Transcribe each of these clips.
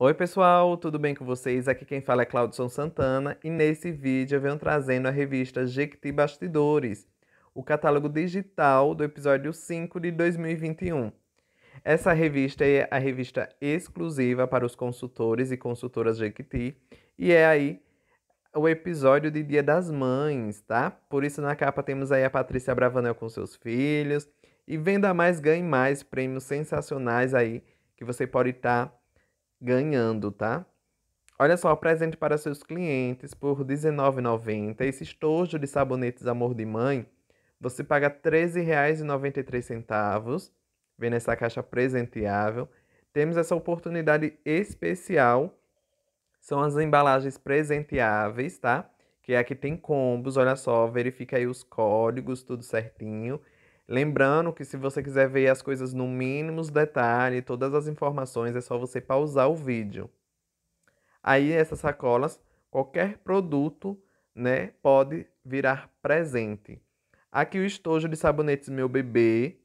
Oi pessoal, tudo bem com vocês? Aqui quem fala é Claudson Santana e nesse vídeo eu venho trazendo a revista Jequiti Bastidores, o catálogo digital do episódio 5 de 2021. Essa revista é a revista exclusiva para os consultores e consultoras Jequiti e é aí o episódio de Dia das Mães, tá? Por isso na capa temos aí a Patrícia Bravanel com seus filhos e venda mais, ganhe mais prêmios sensacionais aí que você pode estar... Tá ganhando, tá? Olha só, presente para seus clientes por R$19,90. Esse estojo de sabonetes Amor de Mãe, você paga R$13,93. Vem nessa caixa presenteável. Temos essa oportunidade especial. São as embalagens presenteáveis, tá? Que é aqui tem combos, olha só. Verifica aí os códigos, tudo certinho. Lembrando que se você quiser ver as coisas no mínimo detalhe, todas as informações, é só você pausar o vídeo. Aí essas sacolas, qualquer produto, né, pode virar presente. Aqui o estojo de sabonetes meu bebê,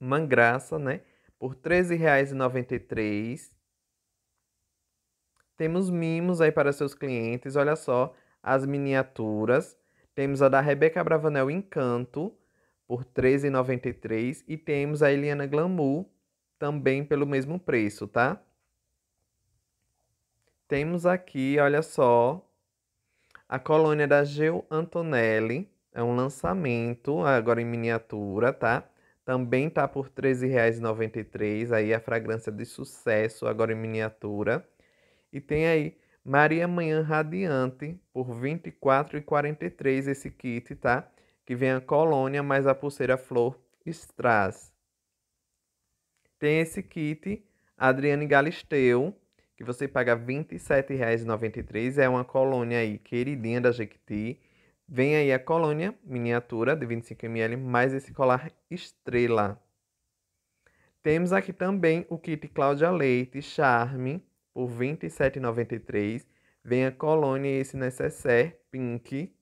mangraça, né, por R$ 13,93. Temos mimos aí para seus clientes, olha só, as miniaturas. Temos a da Rebeca Bravanel Encanto, por R$ 13,93 e temos a Eliana Glamour também pelo mesmo preço, tá? Temos aqui, olha só, a colônia da Geo Antonelli, é um lançamento, agora em miniatura, tá? Também tá por R$ 13,93, aí a fragrância de sucesso, agora em miniatura. E tem aí Maria Manhã Radiante por R$ 24,43 esse kit, tá? que vem a colônia mais a pulseira flor Strass. Tem esse kit Adriane Galisteu, que você paga R$ 27,93. É uma colônia aí, queridinha da Jequiti. Vem aí a colônia miniatura de 25ml, mais esse colar estrela. Temos aqui também o kit Cláudia Leite Charme, por R$ 27,93. Vem a colônia e esse necessaire pink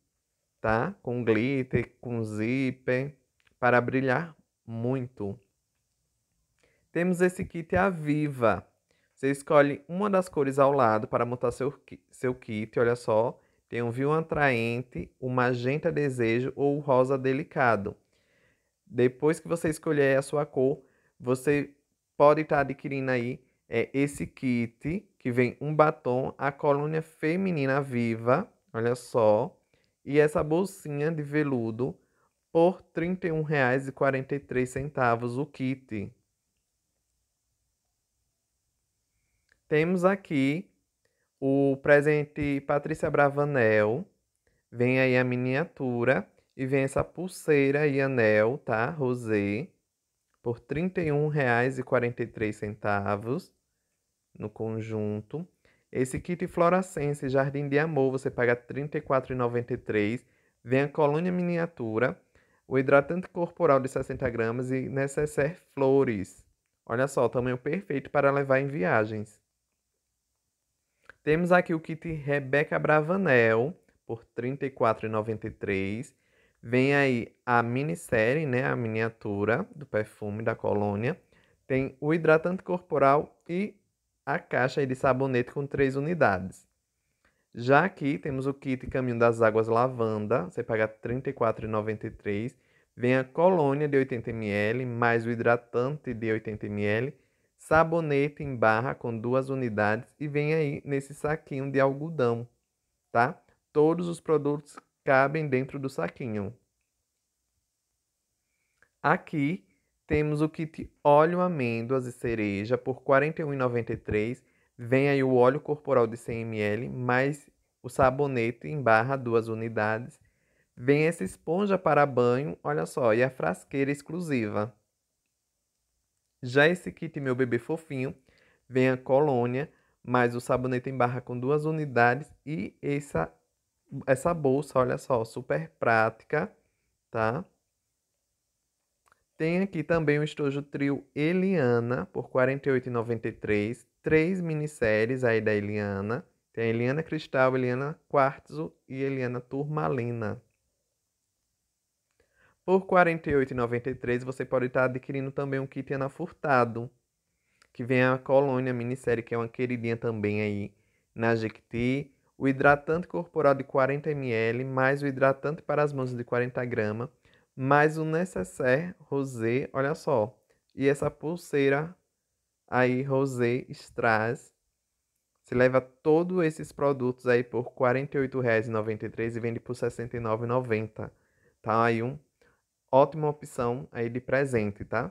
tá? Com glitter, com zíper, para brilhar muito. Temos esse kit a viva. Você escolhe uma das cores ao lado para montar seu, seu kit, olha só. Tem um viu atraente, o magenta desejo ou o rosa delicado. Depois que você escolher a sua cor, você pode estar tá adquirindo aí é, esse kit, que vem um batom, a colônia feminina viva, olha só e essa bolsinha de veludo por R$ 31,43 o kit. Temos aqui o presente Patrícia Bravanel. Vem aí a miniatura e vem essa pulseira e anel, tá? Rosé, por R$ 31,43 no conjunto. Esse kit Florescense Jardim de Amor você paga R$ 34,93. Vem a colônia miniatura, o hidratante corporal de 60 gramas e necessaire flores. Olha só, tamanho perfeito para levar em viagens. Temos aqui o kit Rebeca Bravanel por R$ 34,93. Vem aí a minissérie, né, a miniatura do perfume da colônia. Tem o hidratante corporal e a caixa de sabonete com três unidades. Já aqui temos o kit Caminho das Águas Lavanda, você paga R$ 34,93. Vem a colônia de 80ml, mais o hidratante de 80ml, sabonete em barra com duas unidades e vem aí nesse saquinho de algodão, tá? Todos os produtos cabem dentro do saquinho. Aqui temos o kit óleo, amêndoas e cereja por R$ 41,93. Vem aí o óleo corporal de 100 ml, mais o sabonete em barra, duas unidades. Vem essa esponja para banho, olha só, e a frasqueira exclusiva. Já esse kit Meu Bebê Fofinho, vem a colônia, mais o sabonete em barra com duas unidades e essa, essa bolsa, olha só, super prática, tá? Tem aqui também o estojo trio Eliana, por R$ 48,93. Três minisséries aí da Eliana. Tem a Eliana Cristal, Eliana Quartzo e Eliana Turmalina. Por R$ 48,93 você pode estar adquirindo também um kit Ana Furtado, que vem a Colônia Minissérie, que é uma queridinha também aí na Jequiti. O hidratante corporal de 40ml, mais o hidratante para as mãos de 40 gramas mais o necessaire rosé, olha só. E essa pulseira aí rosé Strass, você leva todos esses produtos aí por R$ 48,93 e vende por R$ 69,90. Tá aí um ótima opção aí de presente, tá?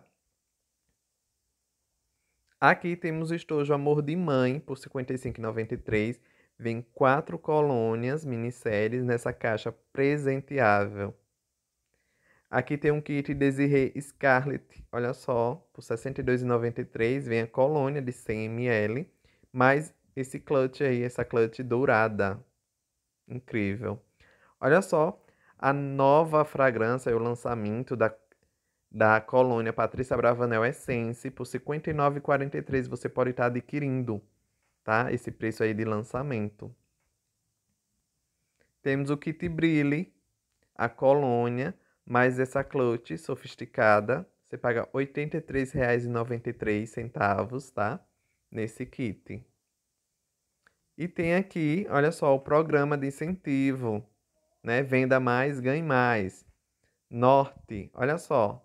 Aqui temos o estojo Amor de Mãe por R$ 55,93. Vem quatro colônias minisséries nessa caixa presenteável. Aqui tem um kit Desiree Scarlet, olha só, por R$ 62,93, vem a colônia de 100ml, mais esse clutch aí, essa clutch dourada, incrível. Olha só, a nova fragrância o lançamento da, da colônia Patrícia Bravanel Essence, por R$ 59,43, você pode estar tá adquirindo, tá? Esse preço aí de lançamento. Temos o kit Brilhe, a colônia, mais essa clutch sofisticada, você paga R$ 83,93, tá? Nesse kit. E tem aqui, olha só, o programa de incentivo, né? Venda mais, ganhe mais. Norte, olha só.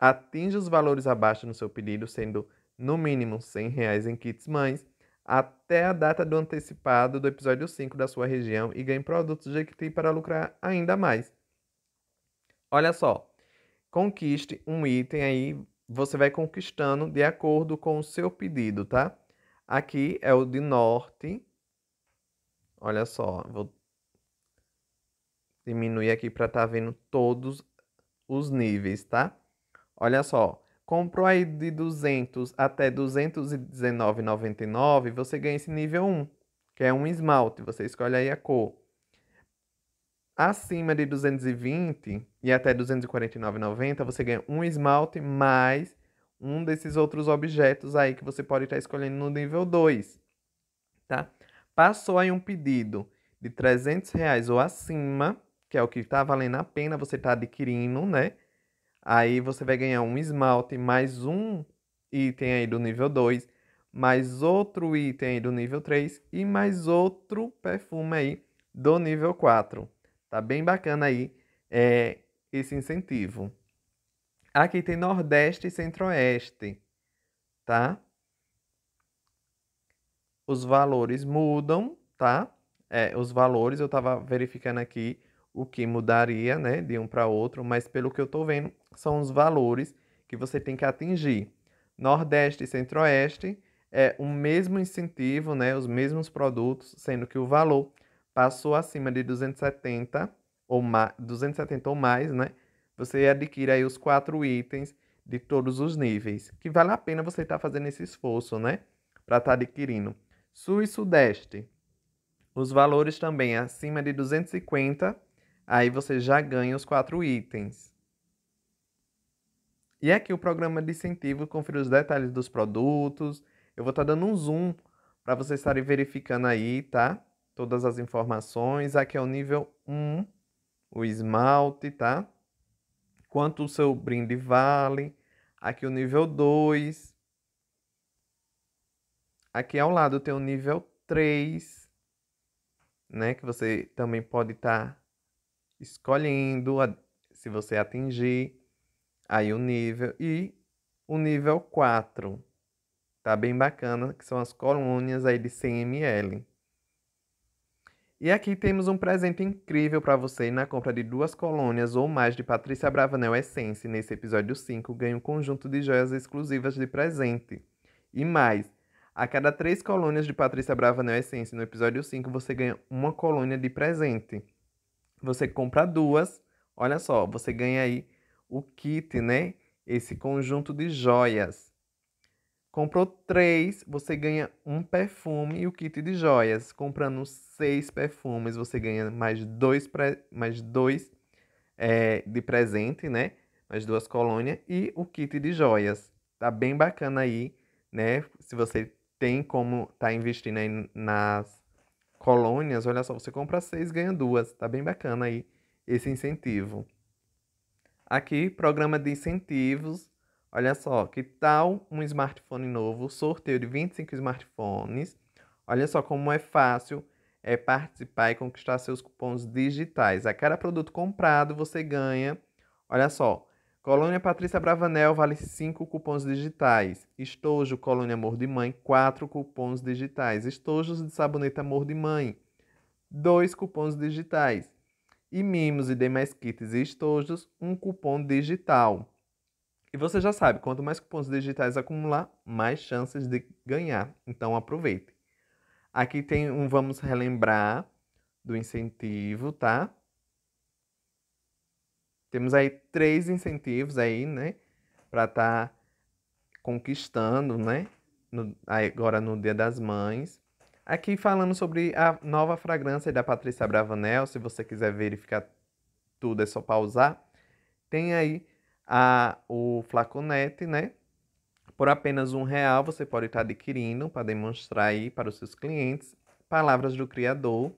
Atinja os valores abaixo no seu pedido, sendo no mínimo R$ reais em kits mães, até a data do antecipado do episódio 5 da sua região e ganhe produtos Jequiti para lucrar ainda mais. Olha só, conquiste um item aí, você vai conquistando de acordo com o seu pedido, tá? Aqui é o de norte. Olha só, vou diminuir aqui para estar tá vendo todos os níveis, tá? Olha só, comprou aí de 200 até 219,99, você ganha esse nível 1, que é um esmalte, você escolhe aí a cor. Acima de 220 e até 249,90 você ganha um esmalte mais um desses outros objetos aí que você pode estar tá escolhendo no nível 2, tá? Passou aí um pedido de 300 reais ou acima, que é o que está valendo a pena você estar tá adquirindo, né? Aí você vai ganhar um esmalte mais um item aí do nível 2, mais outro item aí do nível 3 e mais outro perfume aí do nível 4. Tá bem bacana aí é, esse incentivo. Aqui tem Nordeste e Centro-Oeste, tá? Os valores mudam, tá? É, os valores eu tava verificando aqui o que mudaria, né, de um para outro, mas pelo que eu tô vendo são os valores que você tem que atingir. Nordeste e Centro-Oeste é o mesmo incentivo, né, os mesmos produtos, sendo que o valor passou acima de 270 ou mais, 270 ou mais, né? Você adquire aí os quatro itens de todos os níveis, que vale a pena você estar tá fazendo esse esforço, né? Para estar tá adquirindo. Sul e Sudeste, os valores também acima de 250, aí você já ganha os quatro itens. E aqui o programa de incentivo, confira os detalhes dos produtos. Eu vou estar tá dando um zoom para vocês estarem verificando aí, tá? todas as informações. Aqui é o nível 1, o esmalte, tá? Quanto o seu brinde vale. Aqui o nível 2. Aqui ao lado tem o nível 3, né? Que você também pode estar tá escolhendo a, se você atingir aí o nível. E o nível 4. Tá bem bacana, que são as colônias aí de 100 ml. E aqui temos um presente incrível para você na compra de duas colônias ou mais de Patrícia Bravanel Essence. Nesse episódio 5, ganha um conjunto de joias exclusivas de presente. E mais, a cada três colônias de Patrícia Bravanel Essence no episódio 5, você ganha uma colônia de presente. Você compra duas, olha só, você ganha aí o kit, né? Esse conjunto de joias. Comprou três, você ganha um perfume e o kit de joias. Comprando seis perfumes, você ganha mais dois, pre... mais dois é, de presente, né? Mais duas colônias e o kit de joias. Tá bem bacana aí, né? Se você tem como tá investindo aí nas colônias, olha só, você compra seis, ganha duas. Tá bem bacana aí esse incentivo. Aqui, programa de incentivos Olha só, que tal um smartphone novo, sorteio de 25 smartphones. Olha só como é fácil é participar e conquistar seus cupons digitais. A cada produto comprado você ganha. Olha só, Colônia Patrícia Bravanel vale 5 cupons digitais. Estojo Colônia Amor de Mãe, 4 cupons digitais. Estojos de sabonete Amor de Mãe, 2 cupons digitais. E mimos e demais kits e estojos, um cupom digital. E você já sabe, quanto mais cupons digitais acumular, mais chances de ganhar. Então aproveite. Aqui tem um vamos relembrar do incentivo, tá? Temos aí três incentivos aí, né? Para estar tá conquistando, né? No, agora no Dia das Mães. Aqui falando sobre a nova fragrância da Patrícia Bravanel. Se você quiser verificar tudo, é só pausar. Tem aí a, o flaconete, né? Por apenas um real você pode estar adquirindo para demonstrar aí para os seus clientes. Palavras do Criador.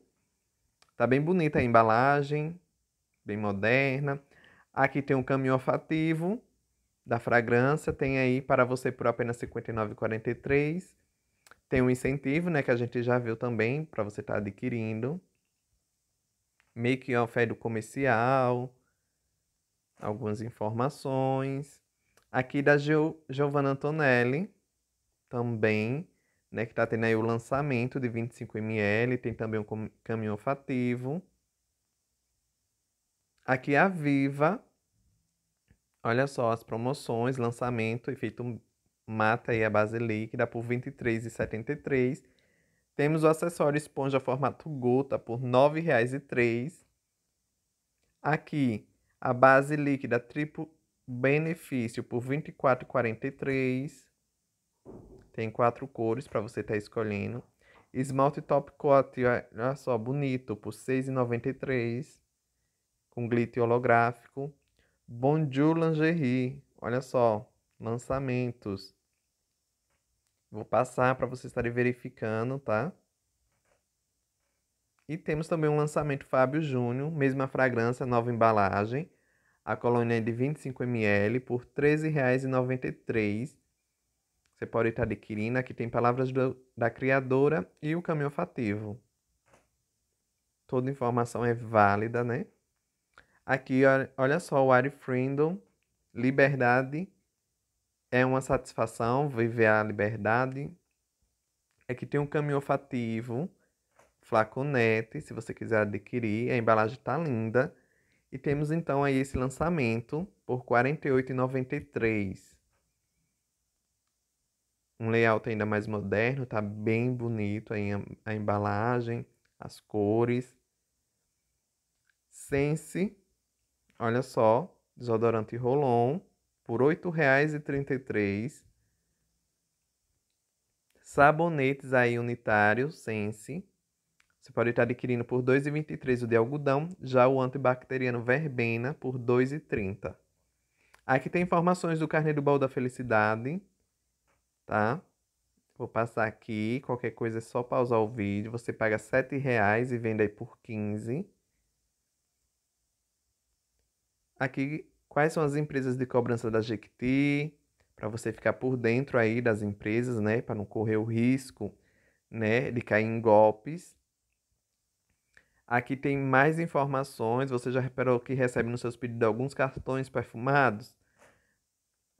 Tá bem bonita a embalagem, bem moderna. Aqui tem um caminho olfativo da fragrância, tem aí para você por apenas R$ 59,43. Tem um incentivo, né, que a gente já viu também, para você estar tá adquirindo. Make off é do comercial, algumas informações. Aqui da Gio, Giovanna Antonelli, também, né, que tá tendo aí o lançamento de 25ml, tem também um caminho olfativo. Aqui a Viva, olha só as promoções, lançamento, efeito mata e a base líquida por R$ 23,73. Temos o acessório esponja formato gota por R$ 9,03. Aqui a base líquida triplo benefício por R$ 24,43. Tem quatro cores para você estar tá escolhendo. Esmalte top coat, olha só, bonito, por R$ 6,93. Com glitter holográfico. Bonjour Lingerie, olha só, lançamentos. Vou passar para vocês estarem verificando, tá? E temos também um lançamento Fábio Júnior, mesma fragrância, nova embalagem. A colônia é de 25ml por R$ 13,93. Você pode estar adquirindo. Aqui tem palavras do, da criadora e o caminho olfativo. Toda informação é válida, né? Aqui, olha só, o Ari Freedom. Liberdade é uma satisfação, viver a liberdade. Aqui tem um caminho olfativo Flaconete, se você quiser adquirir, a embalagem está linda. E temos então aí esse lançamento por R$ 48,93. Um layout ainda mais moderno, tá bem bonito aí a embalagem, as cores. Sense, olha só, desodorante Rolon por R$ 8,33. Sabonetes aí unitários, Sense, você pode estar adquirindo por 2,23 o de algodão, já o antibacteriano verbena por 2,30. Aqui tem informações do carnê do baú da felicidade, tá? Vou passar aqui, qualquer coisa é só pausar o vídeo. Você paga R$ 7,00 e vende aí por 15,00. Aqui, quais são as empresas de cobrança da Jequiti, para você ficar por dentro aí das empresas, né, para não correr o risco, né, de cair em golpes. Aqui tem mais informações. Você já reparou que recebe nos seus pedidos alguns cartões perfumados?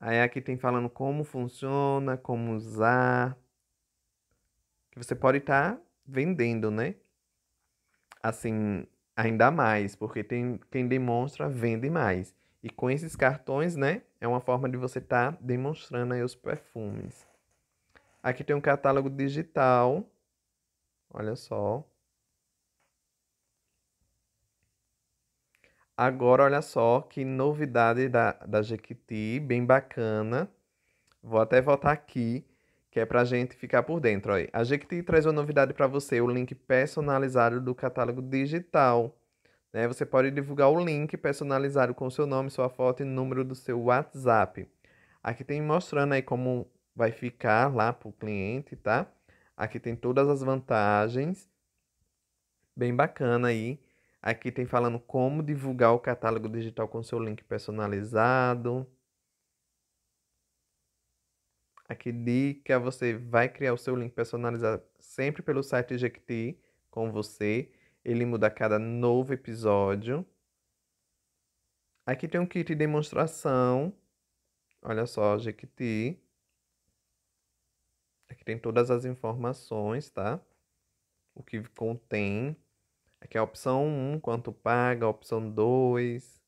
Aí aqui tem falando como funciona, como usar. Que você pode estar tá vendendo, né? Assim, ainda mais, porque tem quem demonstra vende mais. E com esses cartões, né? É uma forma de você estar tá demonstrando aí os perfumes. Aqui tem um catálogo digital. Olha só. Agora, olha só que novidade da, da Jequiti, bem bacana. Vou até voltar aqui, que é a gente ficar por dentro. aí A Jequiti traz uma novidade para você, o link personalizado do catálogo digital. Né? Você pode divulgar o link personalizado com seu nome, sua foto e número do seu WhatsApp. Aqui tem mostrando aí como vai ficar lá pro cliente, tá? Aqui tem todas as vantagens. Bem bacana aí Aqui tem falando como divulgar o catálogo digital com seu link personalizado. Aqui dica, você vai criar o seu link personalizado sempre pelo site Ejecti com você. Ele muda a cada novo episódio. Aqui tem um kit de demonstração. Olha só, Jequiti. Aqui tem todas as informações, tá? O que contém, Aqui é a opção 1, quanto paga, a opção 2,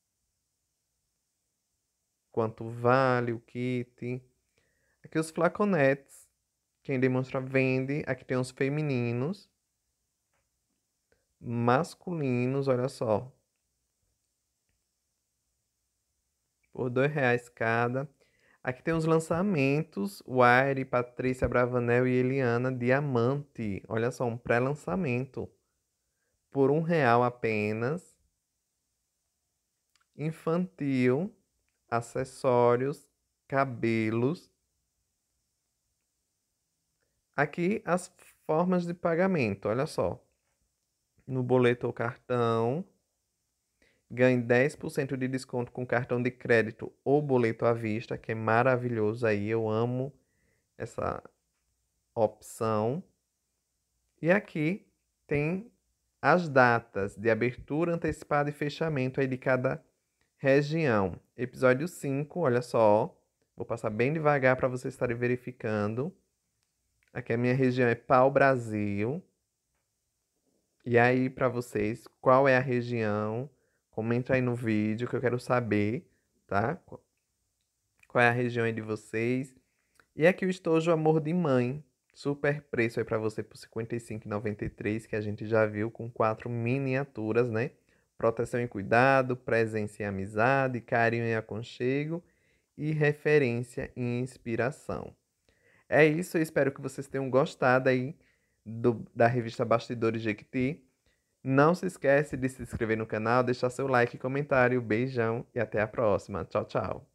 quanto vale o kit. Aqui os flaconetes, quem demonstra vende. Aqui tem os femininos, masculinos, olha só. Por R$ reais cada. Aqui tem os lançamentos, Wire, Patrícia Bravanel e Eliana Diamante. Olha só, um pré-lançamento por um real apenas. Infantil, acessórios, cabelos. Aqui as formas de pagamento, olha só. No boleto ou cartão, ganhe 10% de desconto com cartão de crédito ou boleto à vista, que é maravilhoso aí, eu amo essa opção. E aqui tem as datas de abertura antecipada e fechamento aí de cada região. Episódio 5, olha só. Vou passar bem devagar para vocês estarem verificando. Aqui a minha região é Pau Brasil. E aí, para vocês, qual é a região? Comenta aí no vídeo que eu quero saber, tá? Qual é a região aí de vocês? E aqui o estojo Amor de Mãe, super preço aí para você por R$ 55,93, que a gente já viu com quatro miniaturas, né? Proteção e cuidado, presença e amizade, carinho e aconchego e referência e inspiração. É isso, eu espero que vocês tenham gostado aí do, da revista Bastidores GQT. Não se esquece de se inscrever no canal, deixar seu like e comentário. Beijão e até a próxima. Tchau, tchau.